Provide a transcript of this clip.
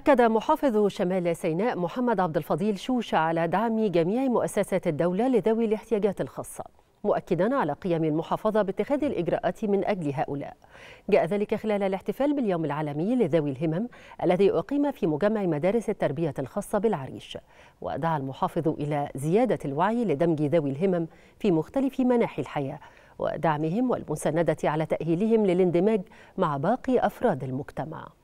أكد محافظ شمال سيناء محمد عبد الفضيل شوشة على دعم جميع مؤسسات الدولة لذوي الاحتياجات الخاصة مؤكدا على قيم المحافظة باتخاذ الإجراءات من أجل هؤلاء جاء ذلك خلال الاحتفال باليوم العالمي لذوي الهمم الذي أقيم في مجمع مدارس التربية الخاصة بالعريش ودعا المحافظ إلى زيادة الوعي لدمج ذوي الهمم في مختلف مناحي الحياة ودعمهم والمساندة على تأهيلهم للاندماج مع باقي أفراد المجتمع